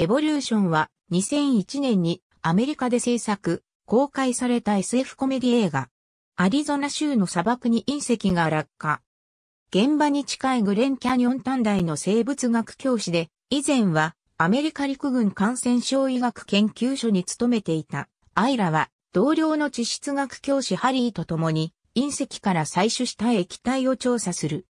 エボリューションは2001年にアメリカで制作、公開された SF コメディ映画。アリゾナ州の砂漠に隕石が落下。現場に近いグレンキャニオン短大の生物学教師で、以前はアメリカ陸軍感染症医学研究所に勤めていた。アイラは同僚の地質学教師ハリーと共に隕石から採取した液体を調査する。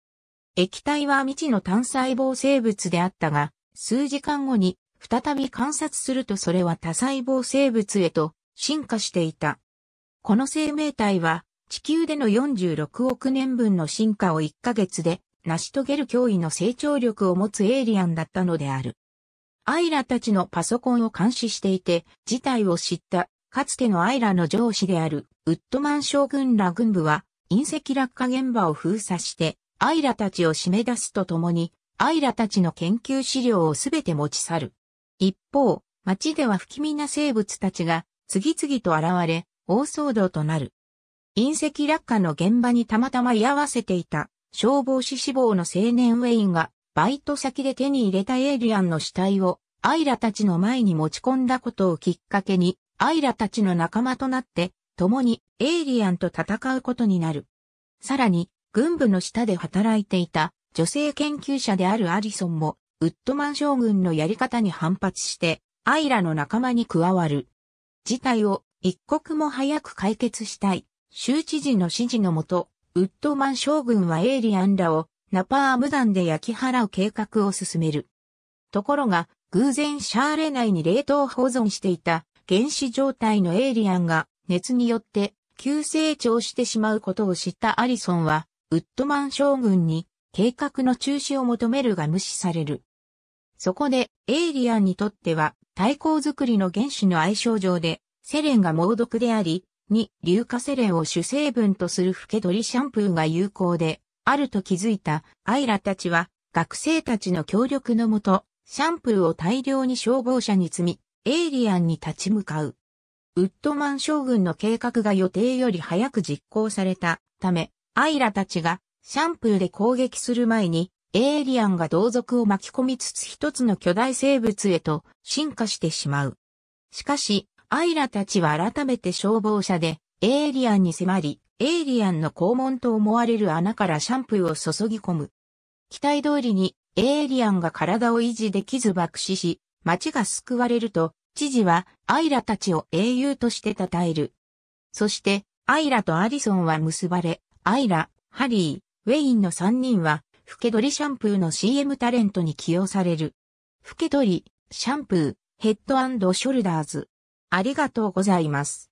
液体は未知の単細胞生物であったが、数時間後に再び観察するとそれは多細胞生物へと進化していた。この生命体は地球での46億年分の進化を1ヶ月で成し遂げる脅威の成長力を持つエイリアンだったのである。アイラたちのパソコンを監視していて、事態を知った、かつてのアイラの上司であるウッドマン将軍ら軍部は、隕石落下現場を封鎖して、アイラたちを締め出すとともに、アイラたちの研究資料をすべて持ち去る。一方、街では不気味な生物たちが次々と現れ、大騒動となる。隕石落下の現場にたまたま居合わせていた消防士志望の青年ウェインがバイト先で手に入れたエイリアンの死体をアイラたちの前に持ち込んだことをきっかけにアイラたちの仲間となって共にエイリアンと戦うことになる。さらに軍部の下で働いていた女性研究者であるアリソンもウッドマン将軍のやり方に反発して、アイラの仲間に加わる。事態を一刻も早く解決したい。州知事の指示のもと、ウッドマン将軍はエイリアンらをナパーム弾で焼き払う計画を進める。ところが、偶然シャーレ内に冷凍保存していた原始状態のエイリアンが熱によって急成長してしまうことを知ったアリソンは、ウッドマン将軍に計画の中止を求めるが無視される。そこで、エイリアンにとっては、対抗作りの原子の相性上で、セレンが猛毒であり、に、硫化セレンを主成分とするフケドリシャンプーが有効で、あると気づいたアイラたちは、学生たちの協力のもと、シャンプーを大量に消防車に積み、エイリアンに立ち向かう。ウッドマン将軍の計画が予定より早く実行されたため、アイラたちがシャンプーで攻撃する前にエイリアンが同族を巻き込みつつ一つの巨大生物へと進化してしまう。しかし、アイラたちは改めて消防車でエイリアンに迫り、エイリアンの肛門と思われる穴からシャンプーを注ぎ込む。期待通りにエイリアンが体を維持できず爆死し、町が救われると、知事はアイラたちを英雄として称える。そして、アイラとアリソンは結ばれ、アイラ、ハリー、ウェインの3人はふけどりシャンプーの CM タレントに起用される。ふけどり、シャンプー、ヘッドショルダーズ。ありがとうございます。